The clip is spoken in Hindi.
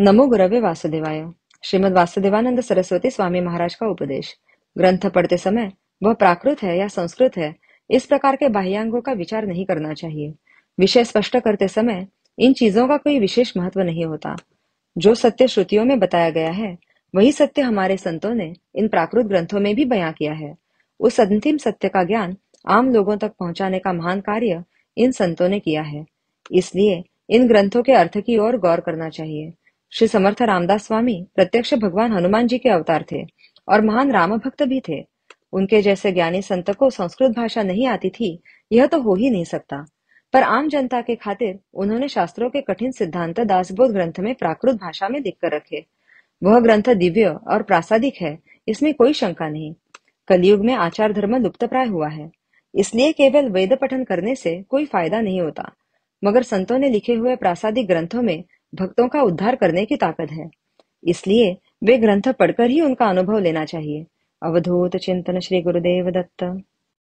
नमो गुरवे वासुदेवाय श्रीमद वासुदेवानंद सरस्वती स्वामी महाराज का उपदेश ग्रंथ पढ़ते समय वह प्राकृत है या संस्कृत है इस प्रकार के बाह्यांगों का विचार नहीं करना चाहिए विषय स्पष्ट करते समय इन चीजों का कोई विशेष महत्व नहीं होता जो सत्य श्रुतियों में बताया गया है वही सत्य हमारे संतों ने इन प्राकृत ग्रंथों में भी बयां किया है उस अंतिम सत्य का ज्ञान आम लोगों तक पहुंचाने का महान कार्य इन संतों ने किया है इसलिए इन ग्रंथों के अर्थ की ओर गौर करना चाहिए श्री समर्थ रामदास स्वामी प्रत्यक्ष भगवान हनुमान जी के अवतार थे और महान राम भक्त भी थे उनके जैसे ज्ञानी संत को संस्कृत भाषा नहीं आती थी यह तो हो ही नहीं सकता पर आम जनता के खातिर उन्होंने शास्त्रों के कठिन सिद्धांत दासबोध ग्रंथ में प्राकृत भाषा में लिखकर रखे वह ग्रंथ दिव्य और प्रासादिक है इसमें कोई शंका नहीं कलयुग में आचार धर्म लुप्त प्राय हुआ है इसलिए केवल वेद पठन करने से कोई फायदा नहीं होता मगर संतों ने लिखे हुए प्रासादिक ग्रंथों में भक्तों का उद्धार करने की ताकत है इसलिए वे ग्रंथ पढ़कर ही उनका अनुभव लेना चाहिए अवधूत चिंतन श्री गुरुदेव दत्त